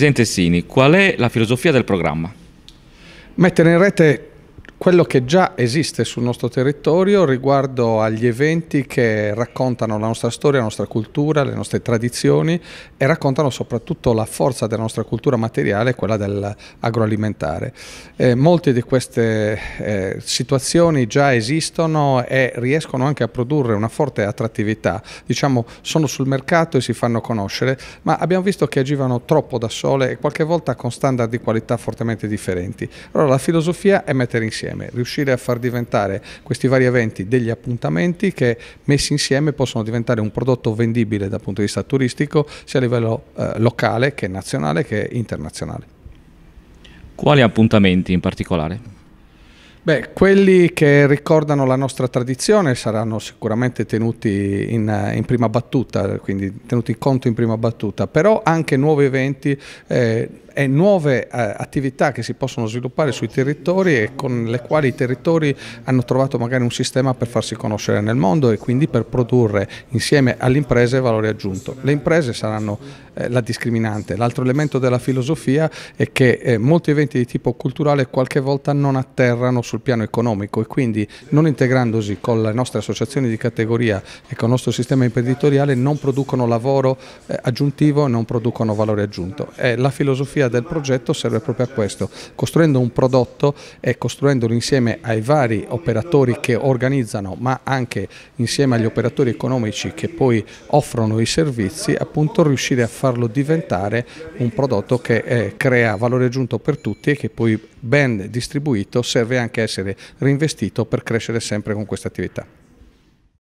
Presidente Sini, qual è la filosofia del programma? Mettere in rete quello che già esiste sul nostro territorio riguardo agli eventi che raccontano la nostra storia, la nostra cultura, le nostre tradizioni e raccontano soprattutto la forza della nostra cultura materiale, quella dell'agroalimentare. Eh, molte di queste eh, situazioni già esistono e riescono anche a produrre una forte attrattività, diciamo sono sul mercato e si fanno conoscere, ma abbiamo visto che agivano troppo da sole e qualche volta con standard di qualità fortemente differenti. Allora la filosofia è mettere insieme insieme, riuscire a far diventare questi vari eventi degli appuntamenti che messi insieme possono diventare un prodotto vendibile dal punto di vista turistico sia a livello eh, locale che nazionale che internazionale. Quali appuntamenti in particolare? Beh, quelli che ricordano la nostra tradizione saranno sicuramente tenuti in, eh, in, prima battuta, quindi tenuti in conto in prima battuta, però anche nuovi eventi eh, e nuove eh, attività che si possono sviluppare sui territori e con le quali i territori hanno trovato magari un sistema per farsi conoscere nel mondo e quindi per produrre insieme alle imprese valore aggiunto. Le imprese saranno eh, la discriminante. L'altro elemento della filosofia è che eh, molti eventi di tipo culturale qualche volta non atterrano sul piano economico e quindi non integrandosi con le nostre associazioni di categoria e con il nostro sistema imprenditoriale non producono lavoro eh, aggiuntivo e non producono valore aggiunto. E la filosofia del progetto serve proprio a questo, costruendo un prodotto e costruendolo insieme ai vari operatori che organizzano ma anche insieme agli operatori economici che poi offrono i servizi, appunto riuscire a far farlo diventare un prodotto che eh, crea valore aggiunto per tutti e che poi ben distribuito serve anche a essere reinvestito per crescere sempre con questa attività.